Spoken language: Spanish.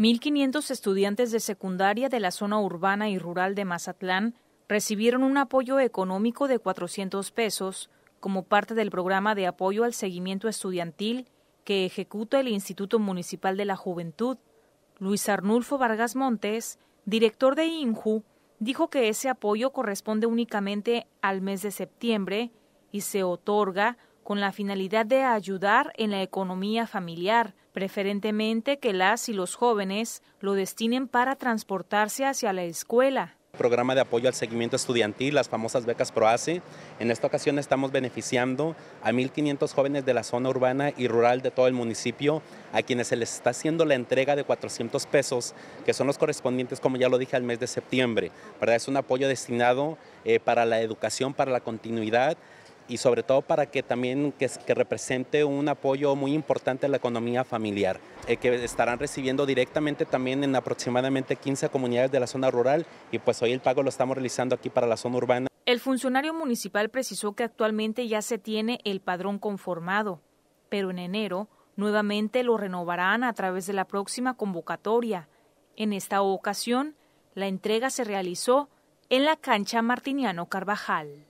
1.500 estudiantes de secundaria de la zona urbana y rural de Mazatlán recibieron un apoyo económico de 400 pesos como parte del programa de apoyo al seguimiento estudiantil que ejecuta el Instituto Municipal de la Juventud. Luis Arnulfo Vargas Montes, director de INJU, dijo que ese apoyo corresponde únicamente al mes de septiembre y se otorga con la finalidad de ayudar en la economía familiar, preferentemente que las y los jóvenes lo destinen para transportarse hacia la escuela programa de apoyo al seguimiento estudiantil, las famosas becas PROACE. En esta ocasión estamos beneficiando a 1.500 jóvenes de la zona urbana y rural de todo el municipio, a quienes se les está haciendo la entrega de 400 pesos, que son los correspondientes, como ya lo dije, al mes de septiembre. ¿verdad? Es un apoyo destinado eh, para la educación, para la continuidad y sobre todo para que también represente un apoyo muy importante a la economía familiar, eh, que estarán recibiendo directamente también en aproximadamente 15 comunidades de la zona rural y pues hoy el pago lo estamos realizando aquí para la zona urbana. El funcionario municipal precisó que actualmente ya se tiene el padrón conformado, pero en enero nuevamente lo renovarán a través de la próxima convocatoria. En esta ocasión, la entrega se realizó en la cancha Martiniano Carvajal.